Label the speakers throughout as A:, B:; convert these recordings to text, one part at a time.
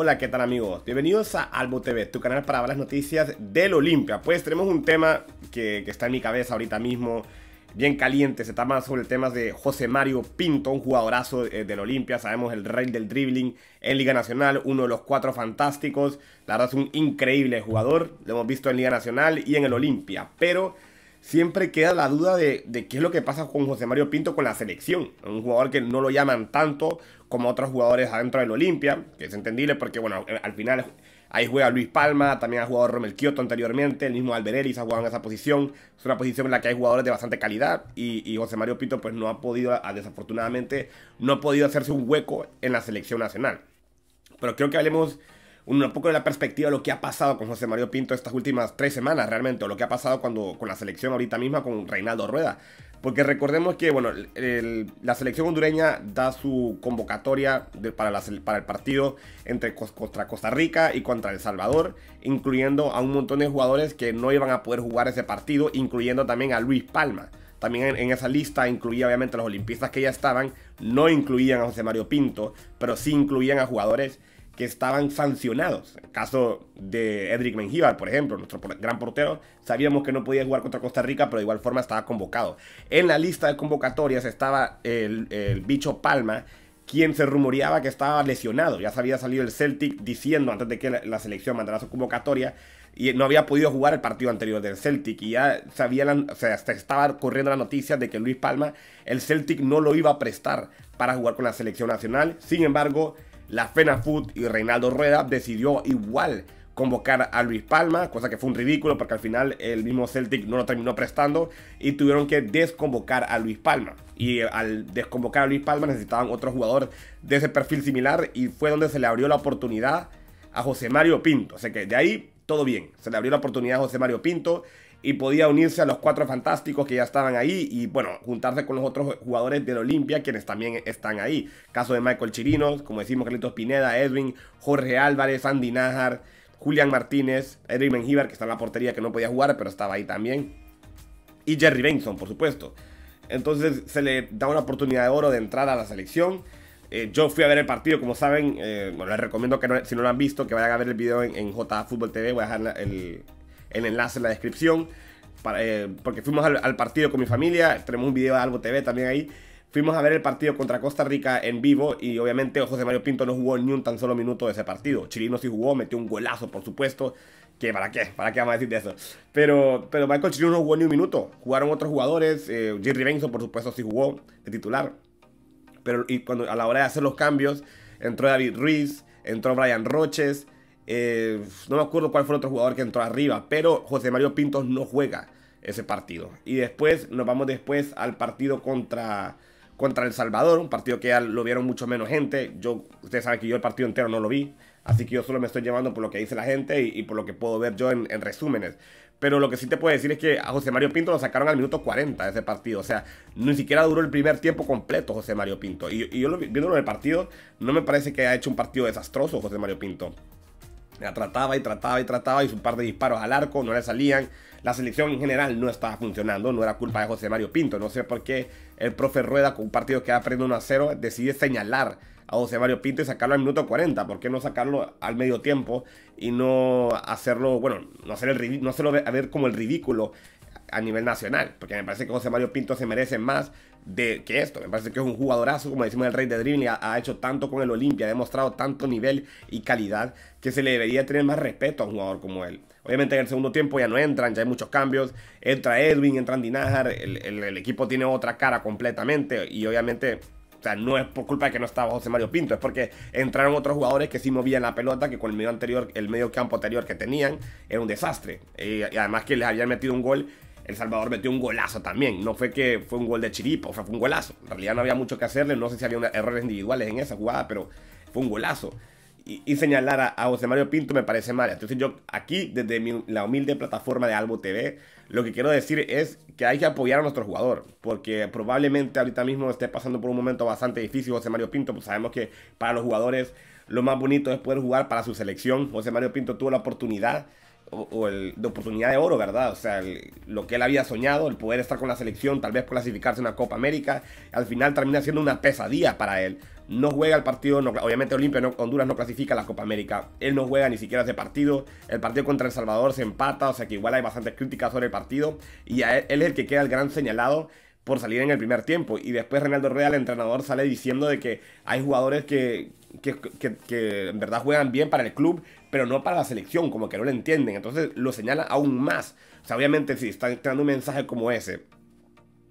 A: Hola, ¿qué tal amigos? Bienvenidos a AlboTV, TV, tu canal para ver las noticias del Olimpia. Pues tenemos un tema que, está en mi cabeza ahorita mismo, bien caliente. Se trata sobre el tema de José Mario Pinto, un jugadorazo eh, del Olimpia. Sabemos el rey del dribbling en Liga Nacional, uno de los cuatro fantásticos. La verdad es un increíble jugador, lo hemos visto en Liga Nacional y en el Olimpia. Pero siempre queda la duda de, qué es lo que pasa con José Mario Pinto con la selección. Un jugador que no lo llaman tanto como otros jugadores adentro del Olimpia, que es entendible porque, bueno, eh, al final ahí juega Luis Palma, también ha jugado Romel Kioto anteriormente, el mismo se ha jugado en esa posición. Es una posición en la que hay jugadores de bastante calidad y, y José Mario Pinto, pues no ha podido, desafortunadamente, no ha podido hacerse un hueco en la selección nacional. Pero creo que hablemos un poco de la perspectiva de lo que ha pasado con José Mario Pinto estas últimas tres semanas realmente, o lo que ha pasado cuando, con la selección ahorita misma con Reinaldo Rueda. Porque recordemos que, bueno, la selección hondureña da su convocatoria para, el partido entre contra Costa Rica y contra El Salvador, incluyendo a un montón de jugadores que no iban a poder jugar ese partido, incluyendo también a Luis Palma. También en, en esa lista incluía obviamente a los olimpistas que ya estaban, no incluían a José Mario Pinto, pero sí incluían a jugadores que estaban sancionados. En el caso de Edric Mengíbar, por ejemplo, nuestro gran portero, sabíamos que no podía jugar contra Costa Rica, pero de igual forma estaba convocado. En la lista de convocatorias estaba el, bicho Palma, quien se rumoreaba que estaba lesionado. Ya se había salido el Celtic diciendo antes de que la, selección mandara su convocatoria y no había podido jugar el partido anterior del Celtic y ya se o sea, estaba corriendo la noticia de que Luis Palma, el Celtic no lo iba a prestar para jugar con la selección nacional. Sin embargo, la foot y Reinaldo Rueda decidió igual convocar a Luis Palma, cosa que fue un ridículo porque al final el mismo Celtic no lo terminó prestando y tuvieron que desconvocar a Luis Palma. Y al desconvocar a Luis Palma necesitaban otro jugador de ese perfil similar y fue donde se le abrió la oportunidad a José Mario Pinto. O sea que de ahí todo bien. Se le abrió la oportunidad a José Mario Pinto y podía unirse a los cuatro fantásticos que ya estaban ahí y bueno, juntarse con los otros jugadores de del Olimpia quienes también están ahí. Caso de Michael Chirinos, como decimos, Carlitos Pineda, Edwin, Jorge Álvarez, Andy Najar, Julián Martínez, Edwin Mengíbar, que está en la portería que no podía jugar, pero estaba ahí también. Y Jerry Benson, por supuesto. Entonces se le da una oportunidad de oro de entrar a la selección. Eh, yo fui a ver el partido, como saben. Eh, bueno, les recomiendo que si no lo han visto, que vayan a ver el video en, en J TV. Voy a dejar el, el enlace en la descripción. Eh, porque fuimos al, partido con mi familia, tenemos un video de Albo TV también ahí. Fuimos a ver el partido contra Costa Rica en vivo y obviamente José Mario Pinto no jugó ni un tan solo minuto de ese partido. Chilino sí jugó, metió un golazo, por supuesto. que ¿Para qué? ¿Para qué vamos a decir de eso? Pero, pero Michael Chilino no jugó ni un minuto. Jugaron otros jugadores. Eh, Jerry Benson, por supuesto, sí jugó de titular. Pero y cuando, a la hora de hacer los cambios, entró David Ruiz, entró Brian Roches, eh, no me acuerdo cuál fue el otro jugador que entró arriba, pero José Mario Pinto no juega ese partido. Y después nos vamos después al partido contra, contra El Salvador, un partido que ya lo vieron mucho menos gente. Yo, ustedes saben que yo el partido entero no lo vi, así que yo solo me estoy llevando por lo que dice la gente y, por lo que puedo ver yo en, resúmenes. Pero lo que sí te puedo decir es que a José Mario Pinto lo sacaron al minuto 40 de ese partido. O sea, ni siquiera duró el primer tiempo completo José Mario Pinto. Y, yo lo, el partido, no me parece que haya hecho un partido desastroso José Mario Pinto. La trataba y trataba y trataba y su par de disparos al arco no le salían. La selección en general no estaba funcionando, no era culpa de José Mario Pinto. No sé por qué el profe Rueda, con un partido que va perdiendo 1 a 0, decide señalar a José Mario Pinto y sacarlo al minuto 40. ¿Por qué no sacarlo al medio tiempo y no hacerlo, bueno, no, hacer el, no hacerlo a ver como el ridículo a nivel nacional, porque me parece que José Mario Pinto se merece más de que esto. Me parece que es un jugadorazo, como decimos el rey de Dream ha, ha, hecho tanto con el Olimpia, ha demostrado tanto nivel y calidad que se le debería tener más respeto a un jugador como él. Obviamente en el segundo tiempo ya no entran, ya hay muchos cambios, entra Edwin, entra Dinajar, el, equipo tiene otra cara completamente y obviamente o sea, no es por culpa de que no estaba José Mario Pinto, es porque entraron otros jugadores que sí movían la pelota, que con el medio anterior, el medio campo anterior que tenían, era un desastre. Eh, y además que les habían metido un gol el Salvador metió un golazo también. No fue que fue un gol de chiripo, fue un golazo. En realidad no había mucho que hacerle. No sé si había errores individuales en esa jugada, pero fue un golazo. Y, señalar a, José Mario Pinto me parece mal. Entonces yo aquí, desde la humilde plataforma de Albo TV, lo que quiero decir es que hay que apoyar a nuestro jugador. Porque probablemente ahorita mismo esté pasando por un momento bastante difícil José Mario Pinto. Pues sabemos que para los jugadores lo más bonito es poder jugar para su selección. José Mario Pinto tuvo la oportunidad o, el, de oportunidad de oro, ¿verdad? O sea, lo que él había soñado, el poder estar con la selección, tal vez clasificarse en una Copa América, al final termina siendo una pesadilla para él. No juega el partido, obviamente Olimpia, no, Honduras no clasifica a la Copa América, él no juega ni siquiera ese partido, el partido contra El Salvador se empata, o sea que igual hay bastantes críticas sobre el partido, y a él es el que queda el gran señalado por salir en el primer tiempo. Y después Reinaldo Real, el entrenador, sale diciendo de que hay jugadores que, en verdad juegan bien para el club, pero no para la selección, como que no lo entienden. Entonces lo señala aún más. O sea, obviamente si están entrando un mensaje como ese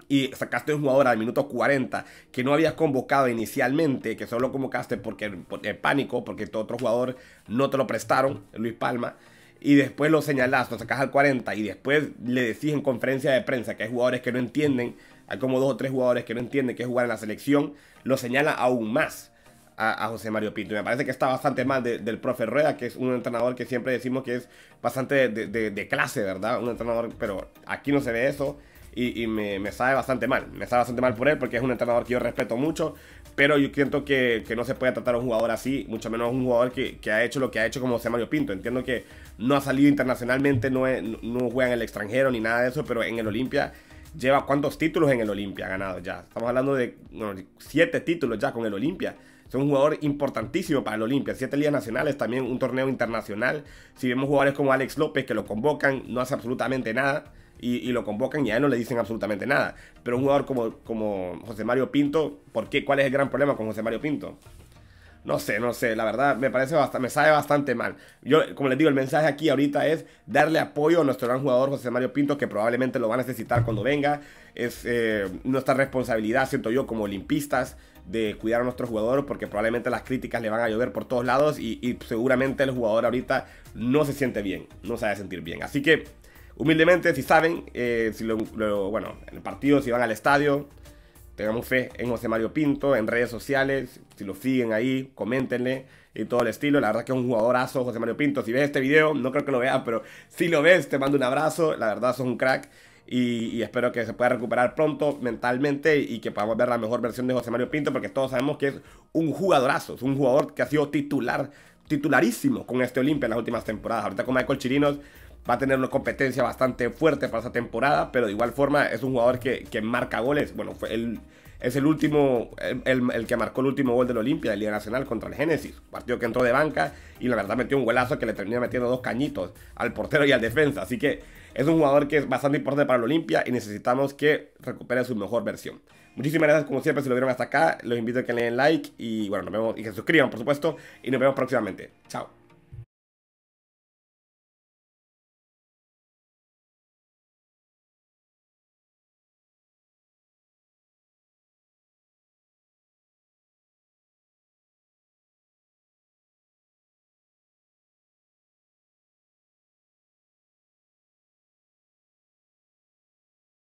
A: y sacaste un jugador al minuto 40 que no habías convocado inicialmente, que solo convocaste porque, eh, pánico, porque tu otro jugador no te lo prestaron, Luis Palma, y después lo señalás, lo sacas al 40 y después le decís en conferencia de prensa que hay jugadores que no entienden hay como dos o tres jugadores que no entienden que jugar en la selección. Lo señala aún más a, José Mario Pinto. Me parece que está bastante mal del profe Rueda, que es un entrenador que siempre decimos que es bastante de, clase, ¿verdad? Un entrenador, pero aquí no se ve eso. Y, me, sabe bastante mal. Me sabe bastante mal por él porque es un entrenador que yo respeto mucho. Pero yo siento que, no se puede tratar a un jugador así, mucho menos a un jugador que, ha hecho lo que ha hecho como José Mario Pinto. Entiendo que no ha salido internacionalmente, no juega en el extranjero ni nada de eso, pero en el Olimpia lleva cuántos títulos en el Olimpia ganado ya. Estamos hablando de siete títulos ya con el Olimpia. Es un jugador importantísimo para el Olimpia. Siete ligas nacionales, también un torneo internacional. Si vemos jugadores como Alex López que lo convocan, no hace absolutamente nada. Y, lo convocan y a él no le dicen absolutamente nada. Pero un jugador como, como José Mario Pinto, ¿por qué? ¿Cuál es el gran problema con José Mario Pinto? No sé, no sé, la verdad me parece bastante, me sabe bastante mal. Yo, como les digo, el mensaje aquí ahorita es darle apoyo a nuestro gran jugador José Mario Pinto, que probablemente lo va a necesitar cuando venga. Es eh, nuestra responsabilidad, siento yo, como olimpistas, de cuidar a nuestro jugador, porque probablemente las críticas le van a llover por todos lados y, seguramente el jugador ahorita no se siente bien, no se sabe sentir bien. Así que, humildemente, si saben, eh, si bueno, en el partido, si van al estadio, tengamos fe en José Mario Pinto, en redes sociales, si lo siguen ahí, coméntenle y todo el estilo. La verdad que es un jugadorazo, José Mario Pinto. Si ves este video, no creo que lo veas, pero si lo ves, te mando un abrazo. La verdad, sos un crack. Y, espero que se pueda recuperar pronto mentalmente y que podamos ver la mejor versión de José Mario Pinto, porque todos sabemos que es un jugadorazo, es un jugador que ha sido titular, titularísimo con este Olimpia en las últimas temporadas. Ahorita con Michael Chirinos va a tener una competencia bastante fuerte para esa temporada, pero de igual forma es un jugador que, marca goles. Bueno, es el último, el, que marcó el último gol del Olimpia de Liga Nacional contra el Génesis. Partido que entró de banca y la verdad metió un golazo que le terminó metiendo dos cañitos al portero y al defensa. Así que es un jugador que es bastante importante para el Olimpia y necesitamos que recupere su mejor versión. Muchísimas gracias como siempre si lo vieron hasta acá. Los invito a que le den like y bueno, nos vemos y que se suscriban por supuesto y nos vemos próximamente. Chao.